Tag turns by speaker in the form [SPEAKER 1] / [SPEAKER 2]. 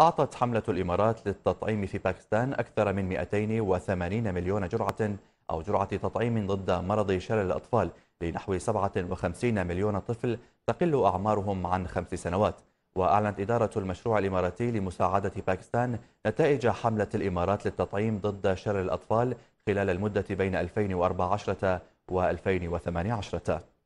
[SPEAKER 1] أعطت حملة الإمارات للتطعيم في باكستان أكثر من 280 مليون جرعة أو جرعة تطعيم ضد مرض شلل الأطفال لنحو 57 مليون طفل تقل أعمارهم عن خمس سنوات وأعلنت إدارة المشروع الإماراتي لمساعدة باكستان نتائج حملة الإمارات للتطعيم ضد شلل الأطفال خلال المدة بين 2014 و 2018